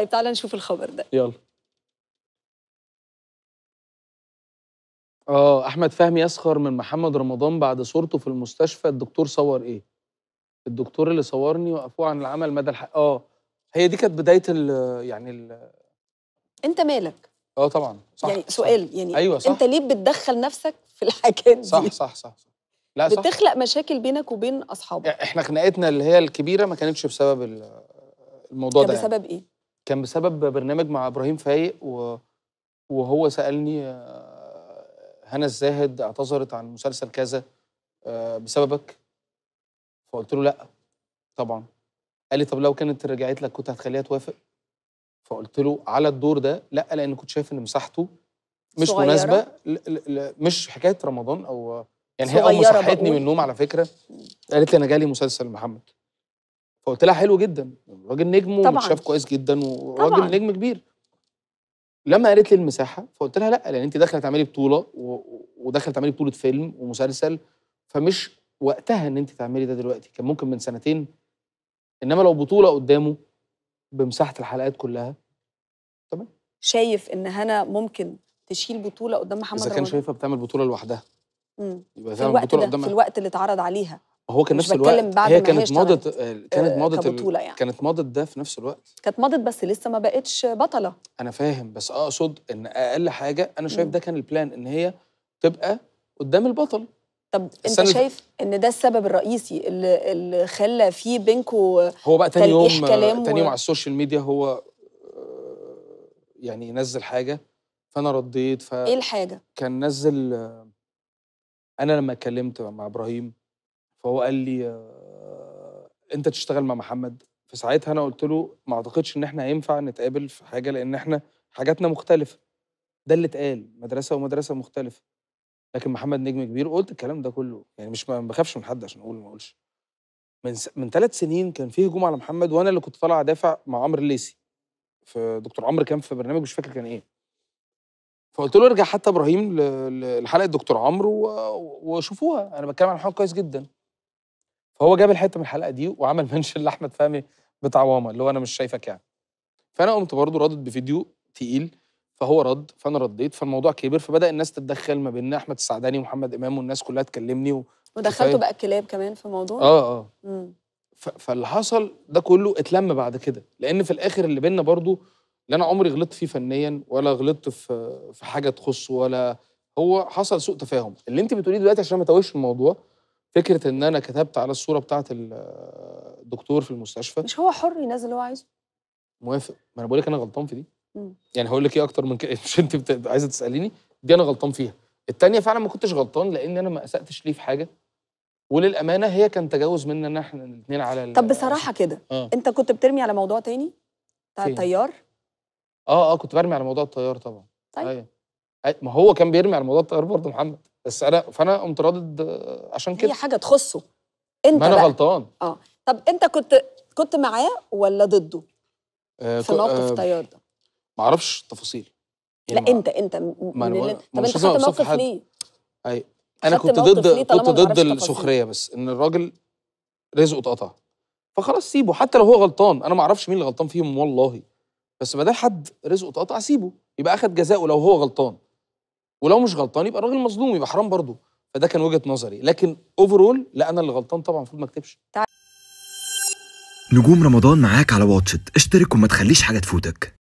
طيب تعال نشوف الخبر ده يلا اه احمد فهمي يسخر من محمد رمضان بعد صورته في المستشفى الدكتور صور ايه الدكتور اللي صورني وقفوه عن العمل مدى الحق اه هي دي كانت بدايه الـ يعني الـ انت مالك اه طبعا صح يعني سؤال صح. يعني أيوة صح. انت ليه بتدخل نفسك في الحاجات دي صح صح صح, صح. لا صح. بتخلق مشاكل بينك وبين اصحابك احنا خناقتنا اللي هي الكبيره ما كانتش بسبب الموضوع ده يعني. بسبب يعني. ايه كان بسبب برنامج مع ابراهيم فايق وهو سالني آه، هنا الزاهد اعتذرت عن مسلسل كذا آه، بسببك فقلت له لا طبعا قال لي طب لو كانت رجعت لك كنت هتخليها توافق فقلت له على الدور ده لا لان كنت شايف ان مساحته مش صغيرة. مناسبه ل ل ل مش حكايه رمضان او يعني هي اول ما من النوم على فكره قالت لي انا جالي مسلسل محمد فقلت لها حلو جدا راجل نجم ومتشاف كويس جدا وراجل نجم كبير لما قالت لي المساحه فقلت لها لا لان انت داخله تعملي بطوله وداخله تعملي بطوله فيلم ومسلسل فمش وقتها ان انت تعملي ده دلوقتي كان ممكن من سنتين انما لو بطوله قدامه بمساحه الحلقات كلها تمام شايف ان هنا ممكن تشيل بطوله قدام محمد اذا كان شايفها بتعمل بطوله لوحدها يبقى في الوقت ده قدامها. في الوقت اللي اتعرض عليها هو كان نفس الوقت بعد هي كانت موضه آه، كانت موضه كبطولة يعني. كانت موضه ده في نفس الوقت كانت موضه بس لسه ما بقتش بطله انا فاهم بس اقصد ان اقل حاجه انا شايف ده كان البلان ان هي تبقى قدام البطل طب انت شايف ان ده السبب الرئيسي اللي, اللي خلى فيه بينكو هو بقى تاني يوم تاني يوم و... على السوشيال ميديا هو آه، يعني ينزل حاجه فانا رديت ف ايه الحاجه كان نزل آه، انا لما اتكلمت مع ابراهيم فهو قال لي آه، انت تشتغل مع محمد فساعتها انا قلت له ما اعتقدش ان احنا هينفع نتقابل في حاجه لان احنا حاجاتنا مختلفه ده اللي اتقال مدرسه ومدرسه مختلفه لكن محمد نجم كبير قلت الكلام ده كله يعني مش ما بخافش من حد عشان اقول ما اقولش من س... من ثلاث سنين كان في هجوم على محمد وانا اللي كنت طالع ادافع مع عمرو الليسي في دكتور عمرو كان في برنامج مش فاكر كان ايه فقلت له ارجع حتى ابراهيم ل... لحلقه دكتور عمرو و... وشوفوها انا بتكلم عن حاجه كويس جدا فهو جاب الحته من الحلقه دي وعمل منشن لاحمد فهمي بتاع واما اللي هو انا مش شايفك يعني فانا قمت برضه ردت بفيديو تقيل فهو رد فانا رديت فالموضوع كبر فبدا الناس تتدخل ما بين احمد السعداني ومحمد امام والناس كلها تكلمني و... ودخلته بقى الكلاب كمان في الموضوع اه اه ف... فاللي حصل ده كله اتلم بعد كده لان في الاخر اللي بينا برضه اللي انا عمري غلطت فيه فنيا ولا غلطت في في حاجه تخصه ولا هو حصل سوء تفاهم اللي انت بتقوليه دلوقتي عشان ما تاويش الموضوع فكره ان انا كتبت على الصوره بتاعه الدكتور في المستشفى مش هو حر ينزل اللي هو عايزه موافق ما انا بقول لك انا غلطان في دي مم. يعني هقول لك ايه اكتر من كده مش انت بت... عايزه تساليني دي انا غلطان فيها الثانيه فعلا ما كنتش غلطان لان انا ما اساتش ليه في حاجه وللامانه هي كان تجاوز منا ان احنا الاثنين على طب بصراحه كده آه. انت كنت بترمي على موضوع تاني بتاع الطيار اه اه كنت برمي على موضوع الطيار طبعا طيب آه. ما هو كان بيرمي على موضوع الطيار برضه محمد بس انا فانا قمت رادد عشان كده هي حاجه تخصه انت ما انا بقى. غلطان اه طب انت كنت كنت معاه ولا ضده آه في موقف آه طيار ده ما اعرفش تفاصيل يعني لا انت انت ما من اللي... طب انت خدت موقف ليه اي انا كنت ضد كنت ضد السخريه بس ان الراجل رزقه اتقطع فخلاص سيبه حتى لو هو غلطان انا ما اعرفش مين اللي غلطان فيهم والله بس ما ده حد رزقه اتقطع سيبه يبقى اخد جزاؤه لو هو غلطان ولو مش غلطان يبقى الراجل مظلوم يبقى حرام برضه فده كان وجهه نظري لكن اوفرول لا انا اللي غلطان طبعا المفروض ما اكتبش نجوم رمضان معاك على واتشت اشترك وما تخليش حاجه تفوتك